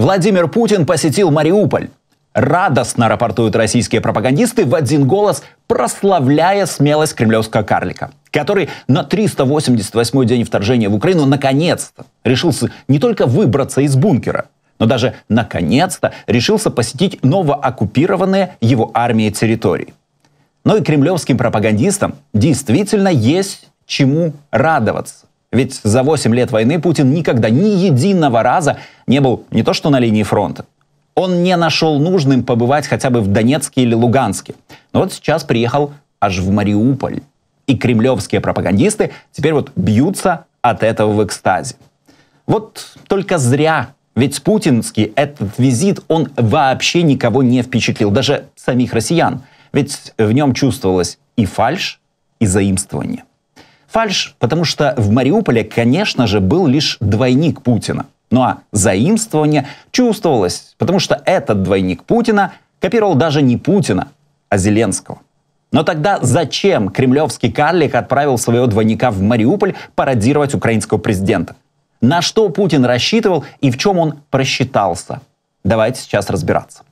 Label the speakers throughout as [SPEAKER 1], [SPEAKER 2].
[SPEAKER 1] Владимир Путин посетил Мариуполь. Радостно рапортуют российские пропагандисты в один голос, прославляя смелость кремлевского карлика, который на 388-й день вторжения в Украину наконец-то решился не только выбраться из бункера, но даже наконец-то решился посетить новооккупированные его армией территории. Но и кремлевским пропагандистам действительно есть чему радоваться. Ведь за 8 лет войны Путин никогда ни единого раза не был не то что на линии фронта, он не нашел нужным побывать хотя бы в Донецке или Луганске. Но вот сейчас приехал аж в Мариуполь. И кремлевские пропагандисты теперь вот бьются от этого в экстазе. Вот только зря, ведь путинский этот визит, он вообще никого не впечатлил, даже самих россиян. Ведь в нем чувствовалось и фальш, и заимствование. Фальш, потому что в Мариуполе, конечно же, был лишь двойник Путина. Ну а заимствование чувствовалось, потому что этот двойник Путина копировал даже не Путина, а Зеленского. Но тогда зачем кремлевский карлик отправил своего двойника в Мариуполь пародировать украинского президента? На что Путин рассчитывал и в чем он просчитался? Давайте сейчас разбираться.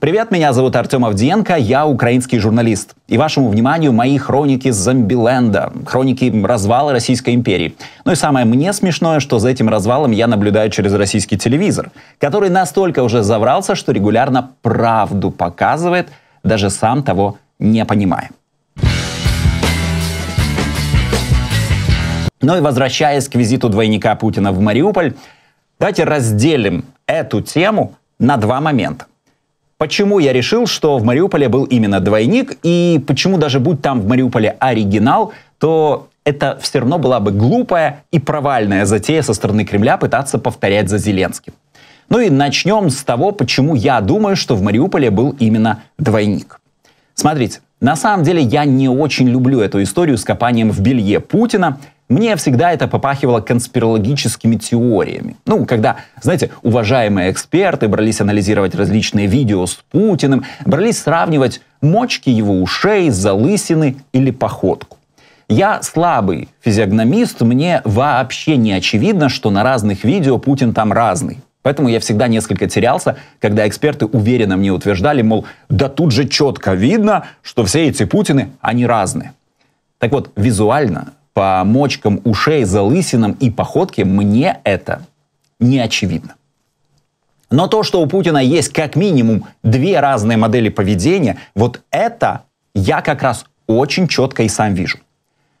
[SPEAKER 1] Привет, меня зовут Артем Авдиенко, я украинский журналист. И вашему вниманию мои хроники зомбиленда, хроники развала Российской империи. Ну и самое мне смешное, что за этим развалом я наблюдаю через российский телевизор, который настолько уже заврался, что регулярно правду показывает, даже сам того не понимая. Ну и возвращаясь к визиту двойника Путина в Мариуполь, давайте разделим эту тему на два момента. Почему я решил, что в Мариуполе был именно двойник, и почему даже будь там в Мариуполе оригинал, то это все равно была бы глупая и провальная затея со стороны Кремля пытаться повторять за Зеленским. Ну и начнем с того, почему я думаю, что в Мариуполе был именно двойник. Смотрите, на самом деле я не очень люблю эту историю с копанием в белье Путина, мне всегда это попахивало конспирологическими теориями. Ну, когда, знаете, уважаемые эксперты брались анализировать различные видео с Путиным, брались сравнивать мочки его ушей, залысины или походку. Я слабый физиогномист, мне вообще не очевидно, что на разных видео Путин там разный. Поэтому я всегда несколько терялся, когда эксперты уверенно мне утверждали, мол, да тут же четко видно, что все эти Путины, они разные. Так вот, визуально по мочкам ушей, залысинам и походке мне это не очевидно. Но то, что у Путина есть как минимум две разные модели поведения, вот это я как раз очень четко и сам вижу.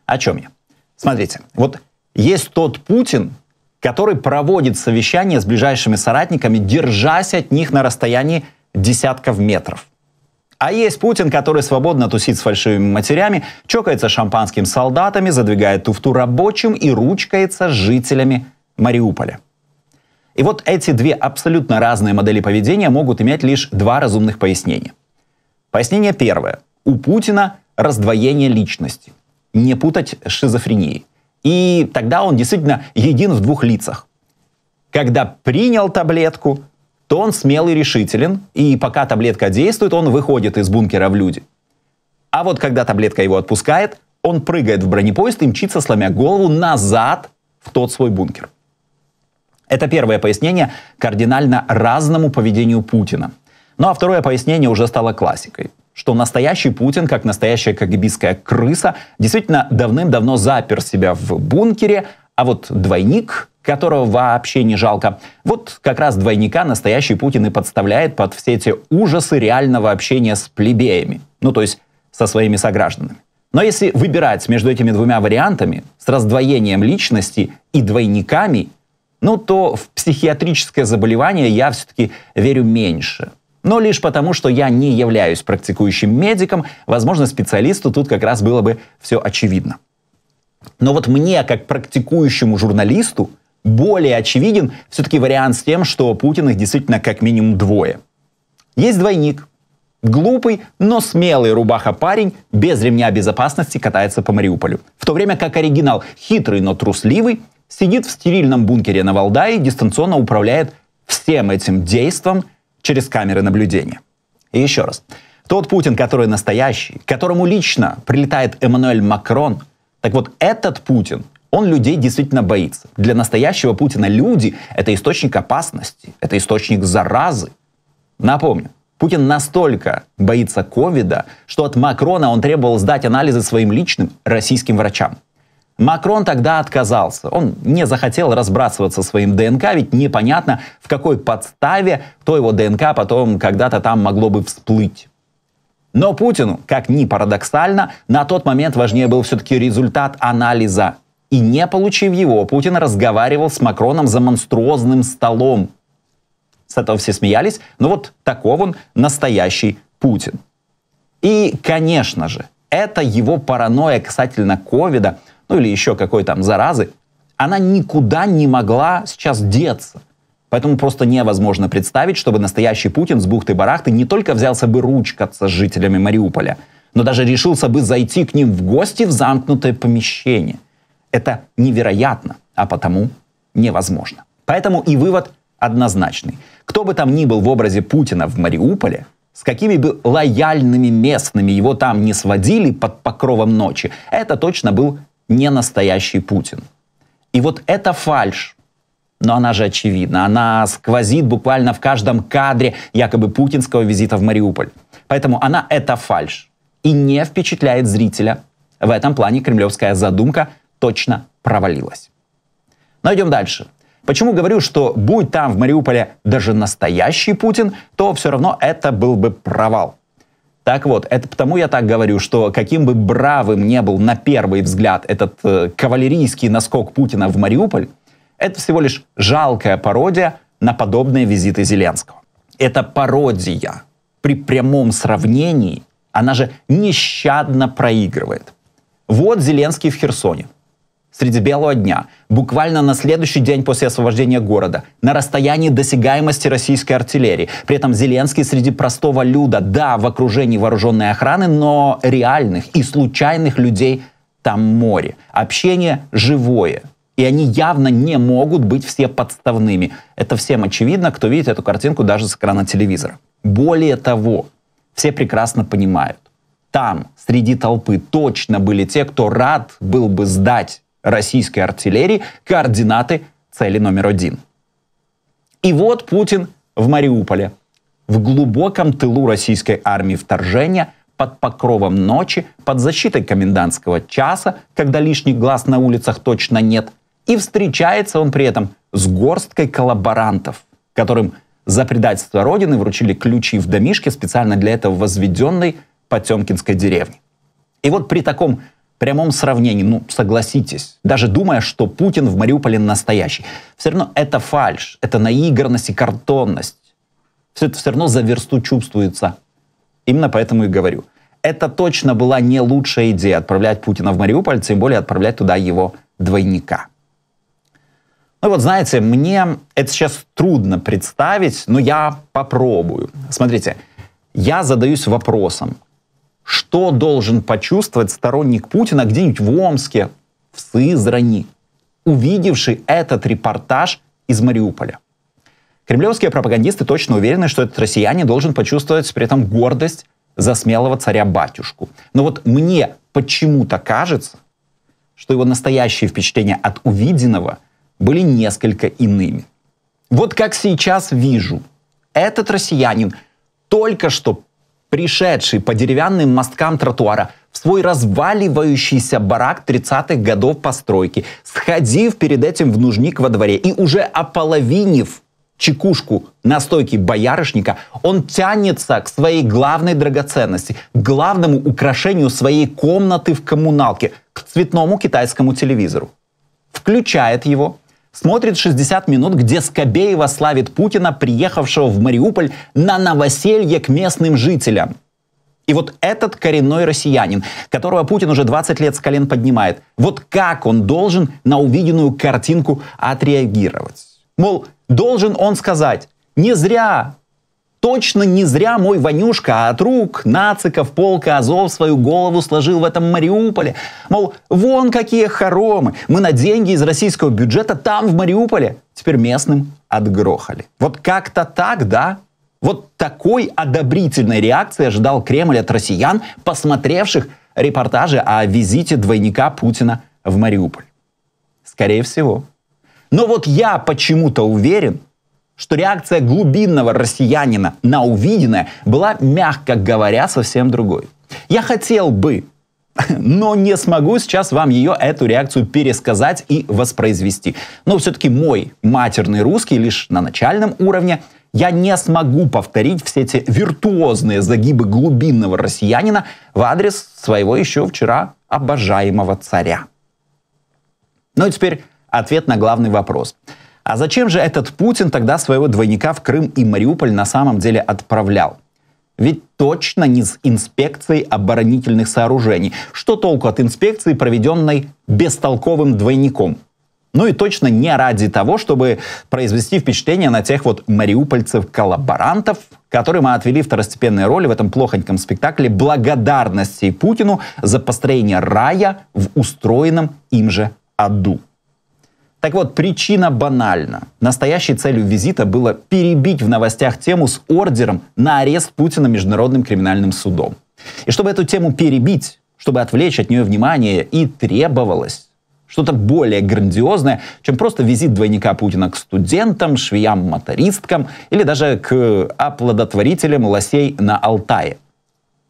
[SPEAKER 1] О чем я? Смотрите, вот есть тот Путин, который проводит совещание с ближайшими соратниками, держась от них на расстоянии десятков метров – а есть Путин, который свободно тусит с фальшивыми матерями, чокается шампанским солдатами, задвигает туфту рабочим и ручкается с жителями Мариуполя. И вот эти две абсолютно разные модели поведения могут иметь лишь два разумных пояснения. Пояснение первое. У Путина раздвоение личности. Не путать с шизофренией. И тогда он действительно един в двух лицах. Когда принял таблетку, то он смелый и решителен, и пока таблетка действует, он выходит из бункера в люди. А вот когда таблетка его отпускает, он прыгает в бронепоезд и мчится, сломя голову, назад в тот свой бункер. Это первое пояснение кардинально разному поведению Путина. Ну а второе пояснение уже стало классикой, что настоящий Путин, как настоящая кагибистская крыса, действительно давным-давно запер себя в бункере, а вот двойник которого вообще не жалко. Вот как раз двойника настоящий Путин и подставляет под все эти ужасы реального общения с плебеями. Ну, то есть со своими согражданами. Но если выбирать между этими двумя вариантами, с раздвоением личности и двойниками, ну то в психиатрическое заболевание я все-таки верю меньше. Но лишь потому, что я не являюсь практикующим медиком, возможно, специалисту тут как раз было бы все очевидно. Но вот мне, как практикующему журналисту, более очевиден все-таки вариант с тем, что Путин их действительно как минимум двое. Есть двойник. Глупый, но смелый рубаха-парень без ремня безопасности катается по Мариуполю. В то время как оригинал, хитрый, но трусливый, сидит в стерильном бункере на Валдае и дистанционно управляет всем этим действом через камеры наблюдения. И еще раз. Тот Путин, который настоящий, которому лично прилетает Эммануэль Макрон, так вот этот Путин он людей действительно боится. Для настоящего Путина люди — это источник опасности, это источник заразы. Напомню, Путин настолько боится ковида, что от Макрона он требовал сдать анализы своим личным российским врачам. Макрон тогда отказался. Он не захотел разбрасываться своим ДНК, ведь непонятно, в какой подставе то его ДНК потом когда-то там могло бы всплыть. Но Путину, как ни парадоксально, на тот момент важнее был все-таки результат анализа и не получив его, Путин разговаривал с Макроном за монструозным столом. С этого все смеялись, но вот таков он настоящий Путин. И, конечно же, это его паранойя касательно ковида, ну или еще какой там заразы, она никуда не могла сейчас деться. Поэтому просто невозможно представить, чтобы настоящий Путин с бухты-барахты не только взялся бы ручкаться с жителями Мариуполя, но даже решился бы зайти к ним в гости в замкнутое помещение. Это невероятно, а потому невозможно. Поэтому и вывод однозначный. Кто бы там ни был в образе Путина в Мариуполе, с какими бы лояльными местными его там не сводили под покровом ночи, это точно был не настоящий Путин. И вот это фальш. Но она же очевидна, она сквозит буквально в каждом кадре якобы путинского визита в Мариуполь. Поэтому она это фальш и не впечатляет зрителя. В этом плане кремлевская задумка точно провалилась. Но идем дальше. Почему говорю, что будь там в Мариуполе даже настоящий Путин, то все равно это был бы провал. Так вот, это потому я так говорю, что каким бы бравым не был на первый взгляд этот э, кавалерийский наскок Путина в Мариуполь, это всего лишь жалкая пародия на подобные визиты Зеленского. Это пародия. При прямом сравнении она же нещадно проигрывает. Вот Зеленский в Херсоне – среди белого дня, буквально на следующий день после освобождения города, на расстоянии досягаемости российской артиллерии. При этом Зеленский среди простого люда, да, в окружении вооруженной охраны, но реальных и случайных людей там море. Общение живое. И они явно не могут быть все подставными. Это всем очевидно, кто видит эту картинку даже с экрана телевизора. Более того, все прекрасно понимают, там среди толпы точно были те, кто рад был бы сдать российской артиллерии координаты цели номер один. И вот Путин в Мариуполе, в глубоком тылу российской армии вторжения, под покровом ночи, под защитой комендантского часа, когда лишних глаз на улицах точно нет, и встречается он при этом с горсткой коллаборантов, которым за предательство Родины вручили ключи в домишке специально для этого возведенной Потемкинской деревни. И вот при таком прямом сравнении, ну, согласитесь, даже думая, что Путин в Мариуполе настоящий, все равно это фальш, это наигранность и картонность. Все это все равно за версту чувствуется. Именно поэтому и говорю. Это точно была не лучшая идея отправлять Путина в Мариуполь, тем более отправлять туда его двойника. Ну вот, знаете, мне это сейчас трудно представить, но я попробую. Смотрите, я задаюсь вопросом, что должен почувствовать сторонник Путина где-нибудь в Омске, в Сызрани, увидевший этот репортаж из Мариуполя? Кремлевские пропагандисты точно уверены, что этот россиянин должен почувствовать при этом гордость за смелого царя-батюшку. Но вот мне почему-то кажется, что его настоящие впечатления от увиденного были несколько иными. Вот как сейчас вижу, этот россиянин только что пришедший по деревянным мосткам тротуара в свой разваливающийся барак 30-х годов постройки, сходив перед этим в нужник во дворе и уже ополовинив чекушку на стойке боярышника, он тянется к своей главной драгоценности, к главному украшению своей комнаты в коммуналке, к цветному китайскому телевизору. Включает его, смотрит 60 минут, где Скобеева славит Путина, приехавшего в Мариуполь на новоселье к местным жителям. И вот этот коренной россиянин, которого Путин уже 20 лет с колен поднимает, вот как он должен на увиденную картинку отреагировать? Мол, должен он сказать, не зря Точно не зря мой вонюшка от рук нациков полка Азов свою голову сложил в этом Мариуполе. Мол, вон какие хоромы, мы на деньги из российского бюджета там, в Мариуполе. Теперь местным отгрохали. Вот как-то так, да? Вот такой одобрительной реакции ожидал Кремль от россиян, посмотревших репортажи о визите двойника Путина в Мариуполь. Скорее всего. Но вот я почему-то уверен, что реакция глубинного россиянина на увиденное была, мягко говоря, совсем другой. Я хотел бы, но не смогу сейчас вам ее, эту реакцию пересказать и воспроизвести. Но все-таки мой матерный русский лишь на начальном уровне. Я не смогу повторить все эти виртуозные загибы глубинного россиянина в адрес своего еще вчера обожаемого царя. Ну и теперь ответ на главный вопрос – а зачем же этот Путин тогда своего двойника в Крым и Мариуполь на самом деле отправлял? Ведь точно не с инспекцией оборонительных сооружений. Что толку от инспекции, проведенной бестолковым двойником? Ну и точно не ради того, чтобы произвести впечатление на тех вот мариупольцев-коллаборантов, которые мы отвели второстепенные роли в этом плохоньком спектакле благодарности Путину за построение рая в устроенном им же аду. Так вот, причина банальна. Настоящей целью визита было перебить в новостях тему с ордером на арест Путина Международным криминальным судом. И чтобы эту тему перебить, чтобы отвлечь от нее внимание, и требовалось что-то более грандиозное, чем просто визит двойника Путина к студентам, швеям-мотористкам или даже к оплодотворителям лосей на Алтае.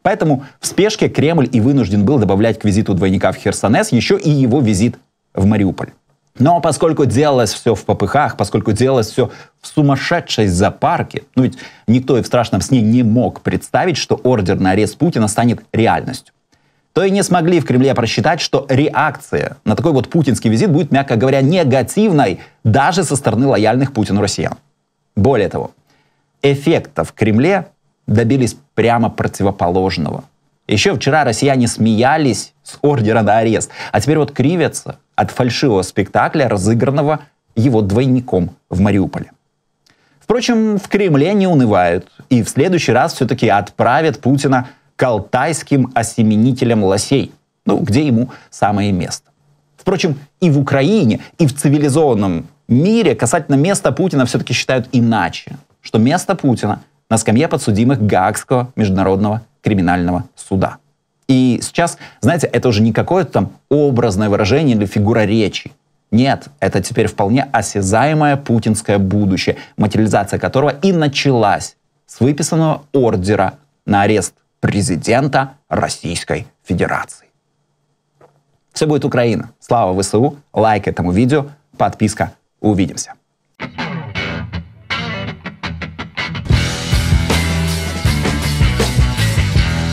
[SPEAKER 1] Поэтому в спешке Кремль и вынужден был добавлять к визиту двойника в Херсонес еще и его визит в Мариуполь. Но поскольку делалось все в попыхах, поскольку делалось все в сумасшедшей запарке, ну ведь никто и в страшном сне не мог представить, что ордер на арест Путина станет реальностью, то и не смогли в Кремле просчитать, что реакция на такой вот путинский визит будет, мягко говоря, негативной даже со стороны лояльных Путину россиян. Более того, эффекта в Кремле добились прямо противоположного. Еще вчера россияне смеялись с ордера на арест, а теперь вот кривятся – от фальшивого спектакля, разыгранного его двойником в Мариуполе. Впрочем, в Кремле не унывают, и в следующий раз все-таки отправят Путина к алтайским осеменителям лосей, ну, где ему самое место. Впрочем, и в Украине, и в цивилизованном мире касательно места Путина все-таки считают иначе, что место Путина на скамье подсудимых Гаагского международного криминального суда – и сейчас, знаете, это уже не какое-то там образное выражение или фигура речи. Нет, это теперь вполне осязаемое путинское будущее, материализация которого и началась с выписанного ордера на арест президента Российской Федерации. Все будет Украина. Слава ВСУ, лайк этому видео, подписка. Увидимся. thank you